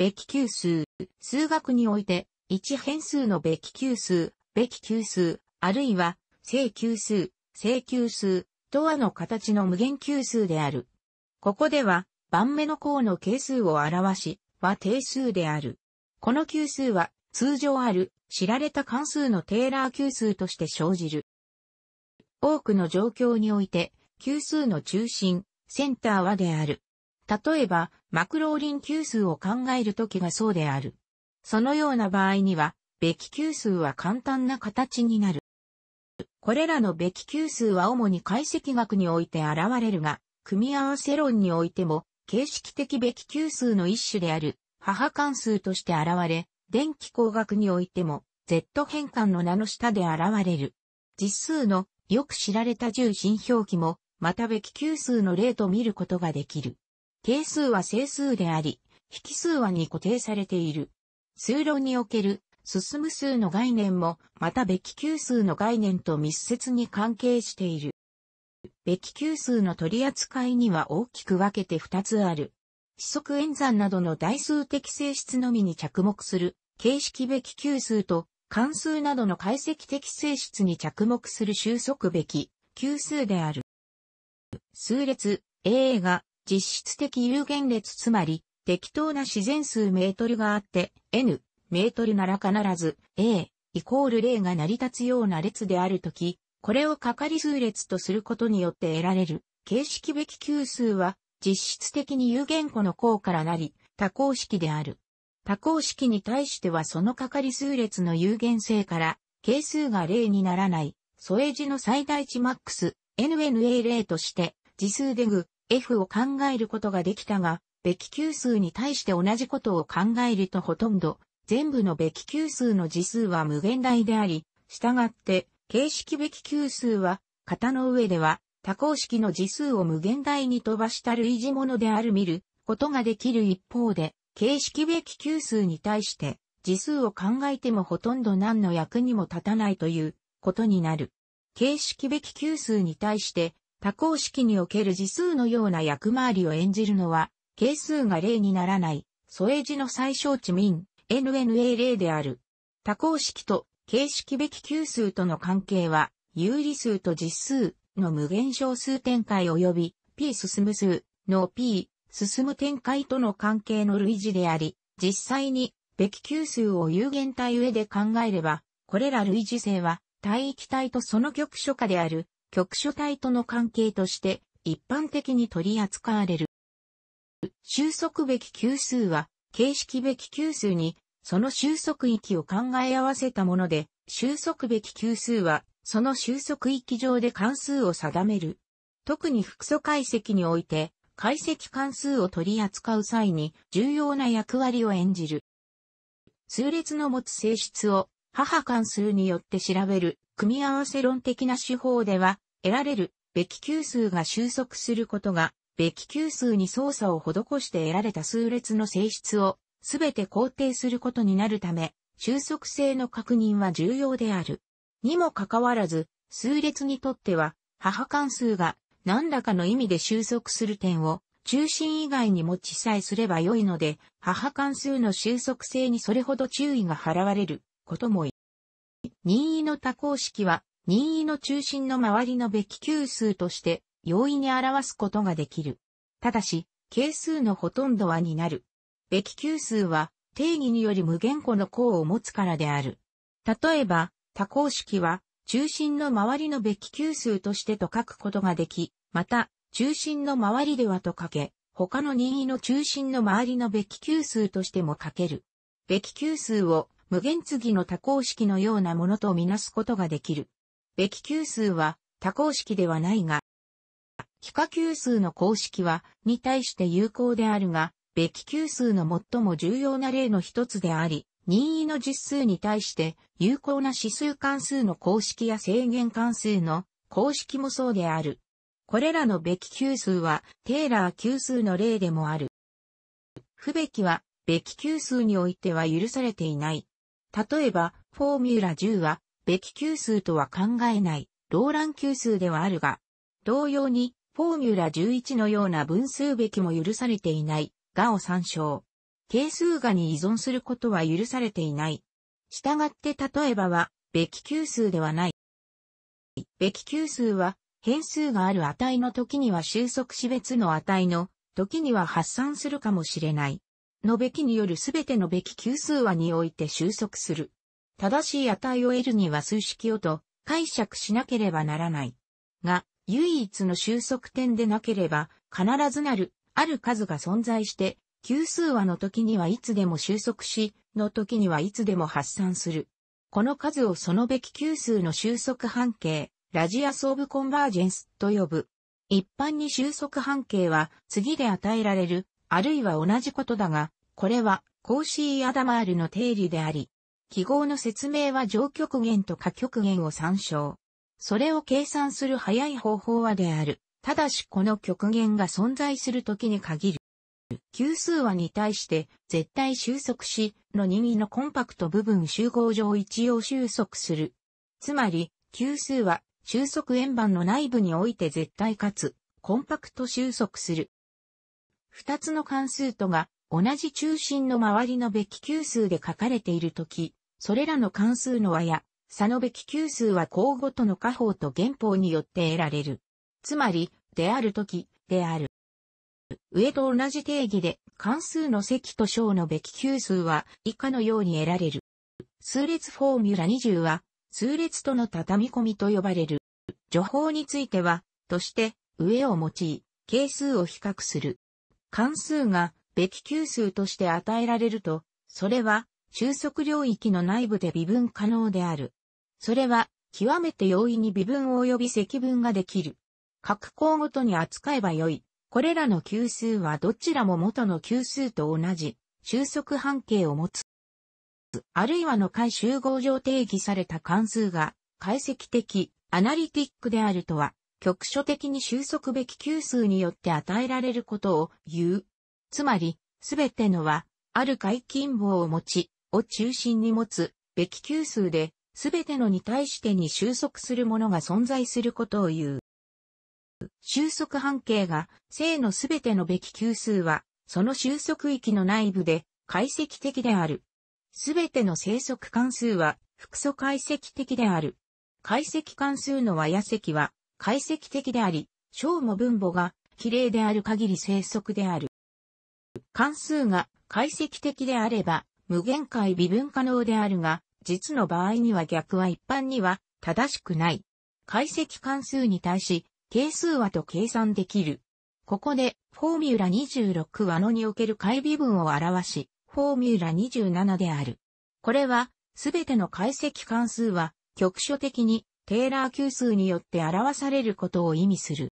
べき級数、数学において、一変数のべき級数、べき級数、あるいは、正級数、正級数、とはの形の無限級数である。ここでは、番目の項の係数を表し、は定数である。この級数は、通常ある、知られた関数のテーラー級数として生じる。多くの状況において、級数の中心、センターはである。例えば、マクローリン級数を考えるときがそうである。そのような場合には、べき級数は簡単な形になる。これらのべき級数は主に解析学において現れるが、組み合わせ論においても、形式的べき級数の一種である、母関数として現れ、電気工学においても、Z 変換の名の下で現れる。実数のよく知られた重心表記も、またべき級数の例と見ることができる。定数は整数であり、引数はに固定されている。数論における進む数の概念も、またべき級数の概念と密接に関係している。べき級数の取り扱いには大きく分けて2つある。四則演算などの代数的性質のみに着目する形式べき級数と関数などの解析的性質に着目する収束べき級数である。数列 A が実質的有限列つまり、適当な自然数メートルがあって、n メートルなら必ず a イコール0が成り立つような列であるとき、これを係数列とすることによって得られる形式べき級数は実質的に有限個の項からなり多項式である。多項式に対してはその係数列の有限性から係数が0にならない、添え字の最大値マックス NNA0 として、次数で具 F を考えることができたが、べき級数に対して同じことを考えるとほとんど、全部のべき級数の次数は無限大であり、従って、形式べき級数は、型の上では、多項式の次数を無限大に飛ばした類似ものである見ることができる一方で、形式べき級数に対して、次数を考えてもほとんど何の役にも立たないということになる。形式べき級数に対して、多項式における次数のような役回りを演じるのは、係数が0にならない、添え字の最小値民、n n a 0である。多項式と形式べき級数との関係は、有理数と実数の無限小数展開及び、p 進む数の p 進む展開との関係の類似であり、実際にべき級数を有限体上で考えれば、これら類似性は、帯域体とその局所下である局所体との関係として一般的に取り扱われる。収束べき級数は、形式べき級数に、その収束域を考え合わせたもので、収束べき級数は、その収束域上で関数を定める。特に複素解析において、解析関数を取り扱う際に重要な役割を演じる。数列の持つ性質を母関数によって調べる組み合わせ論的な手法では、得られるべき級数が収束することが、べき級数に操作を施して得られた数列の性質をすべて肯定することになるため、収束性の確認は重要である。にもかかわらず、数列にとっては、母関数が何らかの意味で収束する点を中心以外に持ちさえすれば良いので、母関数の収束性にそれほど注意が払われることもい。任意の多項式は、任意の中心の周りのべき級数として容易に表すことができる。ただし、係数のほとんどはになる。べき級数は定義により無限個の項を持つからである。例えば、多項式は中心の周りのべき級数としてと書くことができ、また、中心の周りではと書け、他の任意の中心の周りのべき級数としても書ける。べき級数を無限次の多項式のようなものとみなすことができる。べき級数は多項式ではないが、非可級数の公式はに対して有効であるが、べき級数の最も重要な例の一つであり、任意の実数に対して有効な指数関数の公式や制限関数の公式もそうである。これらのべき級数はテーラー級数の例でもある。不べきはべき級数においては許されていない。例えば、フォーミュラ10は、べき級数とは考えない、ローラン級数ではあるが、同様に、フォーミュラ11のような分数べきも許されていない、がを参照。係数がに依存することは許されていない。したがって例えばは、べき級数ではない。べき級数は、変数がある値の時には収束し別の値の時には発散するかもしれない。のべきによるすべてのべき級数和において収束する。正しい値を得るには数式をと解釈しなければならない。が、唯一の収束点でなければ、必ずなる、ある数が存在して、級数和の時にはいつでも収束し、の時にはいつでも発散する。この数をそのべき級数の収束半径、ラジアス・オブ・コンバージェンスと呼ぶ。一般に収束半径は次で与えられるあるいは同じことだが、これは、コーシー・アダマールの定理であり、記号の説明は上極限と下極限を参照。それを計算する早い方法はである。ただしこの極限が存在するときに限る。級数はに対して絶対収束しの任意のコンパクト部分集合上一応収束する。つまり、級数は収束円盤の内部において絶対かつコンパクト収束する。二つの関数とが同じ中心の周りのべき級数で書かれているとき、それらの関数の和や差のべき級数は項ごとの加法と減法によって得られる。つまり、であるとき、である。上と同じ定義で関数の積と小のべき級数は以下のように得られる。数列フォーミュラ20は数列との畳み込みと呼ばれる。除法については、として、上を用い、係数を比較する。関数がべき級数として与えられると、それは収束領域の内部で微分可能である。それは極めて容易に微分及び積分ができる。各項ごとに扱えばよい。これらの級数はどちらも元の級数と同じ収束半径を持つ。あるいはの解集合上定義された関数が解析的、アナリティックであるとは局所的に収束べき級数によって与えられることを言う。つまり、すべてのは、ある解禁棒を持ち、を中心に持つ、べき級数で、すべてのに対してに収束するものが存在することを言う。収束半径が、正のすべてのべき級数は、その収束域の内部で、解析的である。すべての生息関数は、複素解析的である。解析関数の和野積は、解析的であり、小も分母が比例である限り生息である。関数が解析的であれば、無限回微分可能であるが、実の場合には逆は一般には正しくない。解析関数に対し、係数和と計算できる。ここで、フォーミュラ26和のにおける解微分を表し、フォーミュラ27である。これは、すべての解析関数は、局所的にテーラー級数によって表されることを意味する。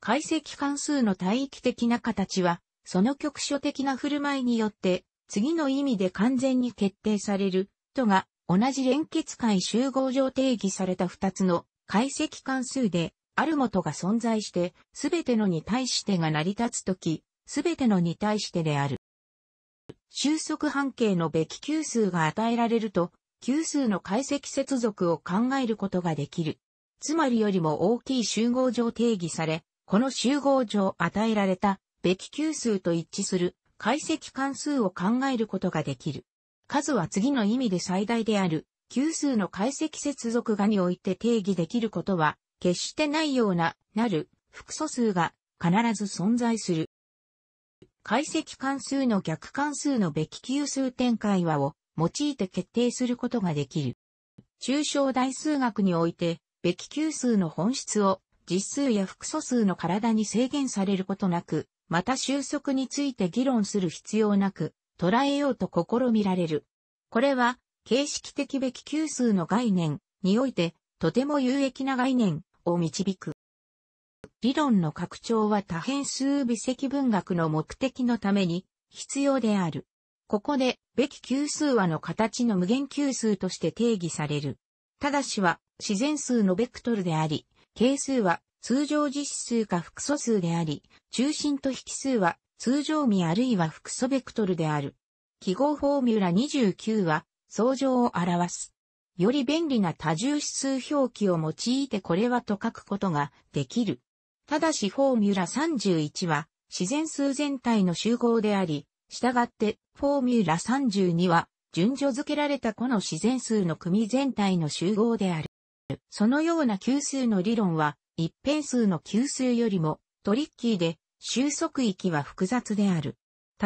解析関数の帯域的な形は、その局所的な振る舞いによって、次の意味で完全に決定される、とが、同じ連結界集合上定義された2つの解析関数で、ある元が存在して、すべてのに対してが成り立つとき、すべてのに対してである。収束半径のべき級数が与えられると、級数の解析接続を考えることができる。つまりよりも大きい集合上定義され、この集合上与えられたべき級数と一致する解析関数を考えることができる。数は次の意味で最大である、級数の解析接続がにおいて定義できることは、決してないような、なる、複素数が必ず存在する。解析関数の逆関数のべき級数展開和を用いて決定することができる。抽象代数学において、べき級数の本質を実数や複素数の体に制限されることなく、また収束について議論する必要なく、捉えようと試みられる。これは、形式的べき級数の概念において、とても有益な概念を導く。理論の拡張は多変数微積分学の目的のために必要である。ここで、べき級数はの形の無限級数として定義される。ただしは、自然数のベクトルであり、係数は通常実数か複素数であり、中心と引数は通常未、あるいは複素ベクトルである。記号フォーミュラ29は、相乗を表す。より便利な多重指数表記を用いてこれはと書くことができる。ただしフォーミュラ31は自然数全体の集合であり、したがって、フォーミュラ32は、順序付けられた個の自然数の組全体の集合である。そのような級数の理論は、一変数の級数よりもトリッキーで、収束域は複雑である。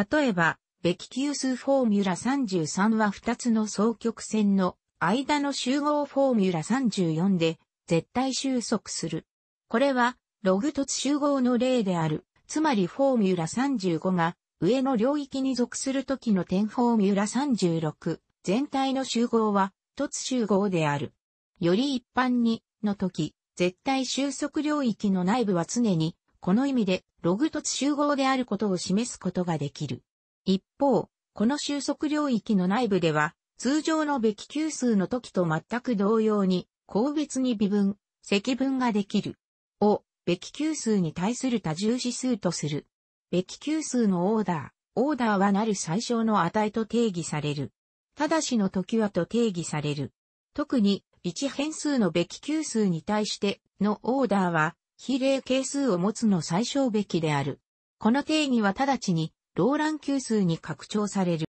例えば、べき級数フォーミュラ33は2つの双曲線の間の集合フォーミュラ34で絶対収束する。これはログ凸集合の例である。つまりフォーミュラ35が上の領域に属する時の天保三浦36、全体の集合は、凸集合である。より一般に、の時、絶対収束領域の内部は常に、この意味で、ログ凸集合であることを示すことができる。一方、この収束領域の内部では、通常のべき級数の時と全く同様に、個別に微分、積分ができる。を、べき級数に対する多重指数とする。べき級数のオーダー、オーダーはなる最小の値と定義される。ただしの時はと定義される。特に、1変数のべき級数に対してのオーダーは、比例係数を持つの最小べきである。この定義は直ちに、ローラン級数に拡張される。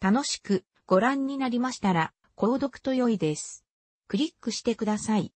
楽しくご覧になりましたら、購読と良いです。クリックしてください。